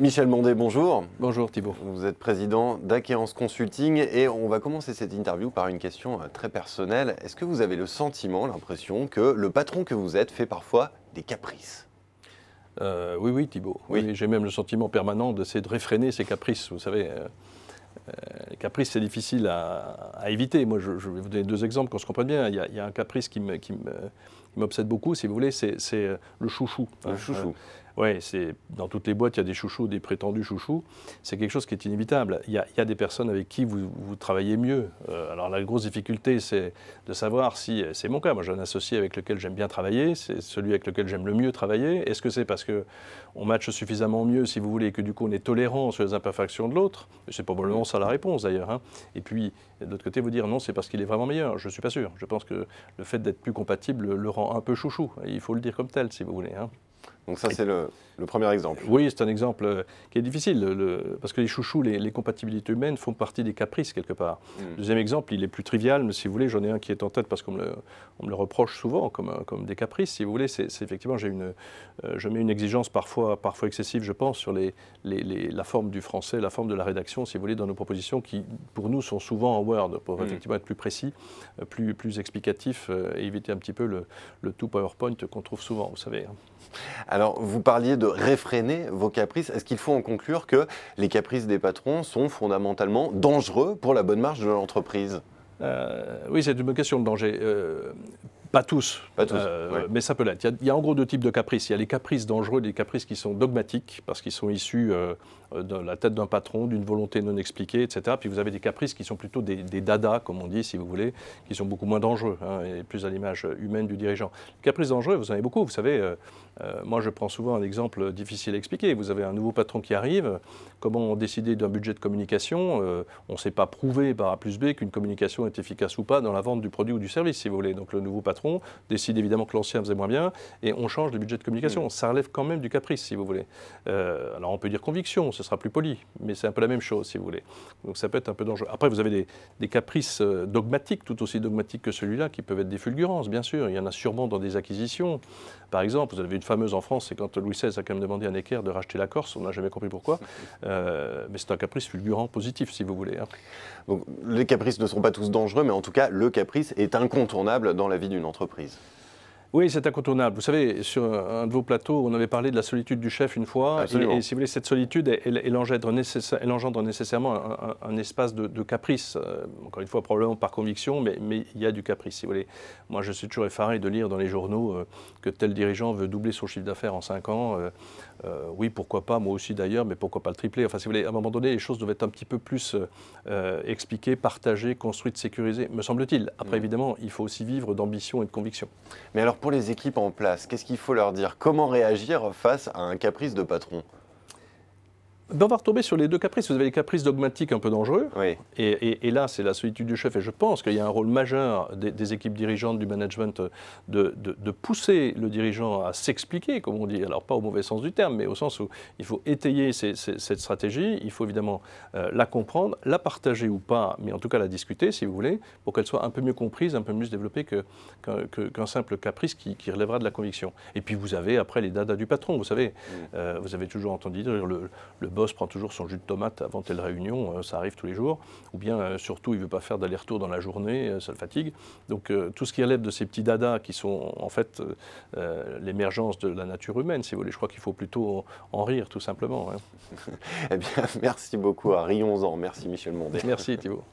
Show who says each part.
Speaker 1: Michel Mondet, bonjour. Bonjour Thibault. Vous êtes président d'Aquérance Consulting et on va commencer cette interview par une question euh, très personnelle. Est-ce que vous avez le sentiment, l'impression que le patron que vous êtes fait parfois des caprices euh, Oui, oui Thibault. Oui. J'ai même le sentiment permanent d'essayer de réfréner ces caprices, vous savez.
Speaker 2: Euh, les caprices, c'est difficile à, éviter. Moi, je, vais vous donner deux exemples qu'on se comprenne bien. Il y a, un caprice qui m'obsède beaucoup, si vous voulez, c'est le chouchou. Hein. Le chouchou. Oui, dans toutes les boîtes, il y a des chouchous, des prétendus chouchous. C'est quelque chose qui est inévitable. Il y a, des personnes avec qui vous, travaillez mieux. Euh, alors la grosse difficulté, c'est de savoir si, c'est mon cas, moi j'ai un associé avec lequel j'aime bien travailler, c'est celui avec lequel j'aime le mieux travailler. Est-ce que c'est parce qu'on matche suffisamment mieux, si vous voulez, que du coup on est tolérant sur les imperfections de l'autre C'est probablement ça la réponse d'ailleurs. Hein. Et puis, de l'autre côté, vous dire non, c'est parce qu'il est vraiment meilleur. Je ne suis pas sûr. Je pense que le fait d'être plus compatible le rend un peu chouchou. Il faut le dire comme tel, si vous voulez. Hein. Donc ça, c'est le, premier exemple. Oui, c'est un exemple euh, qui est difficile, le, parce que les chouchous, les, compatibilités humaines font partie des caprices quelque part. Hmm. deuxième exemple, il est plus trivial, mais si vous voulez, j'en ai un qui est en tête parce qu'on me, me, le reproche souvent comme, euh, comme des caprices. Si vous voulez, c'est effectivement, j'ai une, euh, je mets une exigence parfois, parfois excessive, je pense, sur les, les, la forme du français, la forme de la rédaction, si vous voulez, dans nos propositions qui, pour nous, sont souvent en Word, pour hmm. effectivement être plus précis, plus,
Speaker 1: plus explicatif et éviter un petit peu le, le tout PowerPoint qu'on trouve souvent, vous savez. Hein. Alors, vous parliez de réfréner vos caprices. Est-ce qu'il faut en conclure que les caprices des patrons sont fondamentalement dangereux pour la bonne marche de l'entreprise euh, Oui, c'est une bonne question,
Speaker 2: de danger. Euh, pas tous, pas tous euh, mais ça peut l'être. Il, il y, a en gros deux types de caprices. Il y a les caprices dangereux, les caprices qui sont dogmatiques, parce qu'ils sont issus euh, de la tête d'un patron, d'une volonté non expliquée, etc. Puis vous avez des caprices qui sont plutôt des, des dadas, comme on dit, si vous voulez, qui sont beaucoup moins dangereux hein, et plus à l'image humaine du dirigeant. Les caprices dangereux, vous en avez beaucoup. Vous savez, euh, euh, moi je prends souvent un exemple difficile à expliquer. Vous avez un nouveau patron qui arrive, comment décider d'un budget de communication On ne sait pas prouver par A plus B qu'une communication est efficace ou pas dans la vente du produit ou du service, si vous voulez. Donc le nouveau patron décide évidemment que l'ancien faisait moins bien et on change le budget de communication. Ça relève quand même du caprice, si vous voulez. alors on peut dire conviction, ce sera plus poli, mais c'est un peu la même chose, si vous voulez. Donc ça peut être un peu dangereux. Après, vous avez des, caprices euh, dogmatiques, tout aussi dogmatiques que celui-là, qui peuvent être des fulgurances, bien sûr. Il y en a sûrement dans des acquisitions. Par exemple, vous avez une fameuse en France, c'est quand Louis XVI a quand même demandé à Necker de racheter la Corse, on n'a jamais compris pourquoi. Euh, mais c'est un caprice
Speaker 1: fulgurant positif, si vous voulez. Hein. Donc les caprices ne sont pas tous dangereux, mais en tout cas, le caprice est incontournable dans la vie d'une entreprise.
Speaker 2: Oui, c'est incontournable. Vous savez, sur un de vos plateaux, on avait parlé de la solitude du chef une fois. Et, si vous voulez, cette solitude, elle, engendre, nécessairement un, espace de, caprice. Euh, encore une fois, probablement par conviction, mais, il y a du caprice, si vous voulez. Moi, je suis toujours effaré de lire dans les journaux euh, que tel dirigeant veut doubler son chiffre d'affaires en 5 ans. Euh, oui, pourquoi pas, moi aussi d'ailleurs, mais pourquoi pas le tripler Enfin, si vous voulez, à un moment donné, les choses doivent être un petit peu plus expliquées, partagées, construites, sécurisées, me semble-t-il. Après, mm. évidemment,
Speaker 1: il faut aussi vivre d'ambition et de conviction. Mais alors, pour les équipes en place, qu'est-ce qu'il faut leur dire Comment réagir face à un caprice de patron
Speaker 2: on va retomber sur les deux caprices. Vous avez les caprices dogmatiques un peu dangereux. Et, là, c'est la solitude du chef. Et je pense qu'il y a un rôle majeur des, équipes dirigeantes, du management, de, pousser le dirigeant à s'expliquer, comme on dit. Alors, pas au mauvais sens du terme, mais au sens où il faut étayer cette stratégie. Il faut évidemment euh, la comprendre, la partager ou pas, mais en tout cas la discuter, si vous voulez, pour qu'elle soit un peu mieux comprise, un peu mieux développée qu'un que, que, simple caprice qui, relèvera de la conviction. Et puis, vous avez après les dadas du patron. Vous savez, mm. euh, vous avez toujours entendu le, le boss prend toujours son jus de tomate avant telle réunion, euh, ça arrive tous les jours. Ou bien, euh, surtout, il ne veut pas faire d'aller-retour dans la journée, euh, ça le fatigue. Donc, tout ce qui relève de ces petits dadas qui sont en fait l'émergence de la nature humaine, si vous voulez. Je crois qu'il faut plutôt en rire, tout simplement. Hein.
Speaker 1: eh bien, merci beaucoup à Rions-en. Merci Michel Mondé. Merci Thibault.